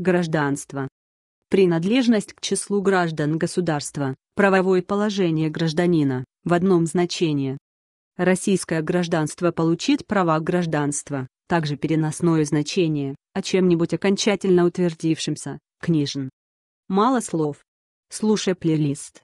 Гражданство. Принадлежность к числу граждан государства, правовое положение гражданина, в одном значении. Российское гражданство получит права гражданства, также переносное значение, о чем-нибудь окончательно утвердившемся, книжен. Мало слов. Слушай плейлист.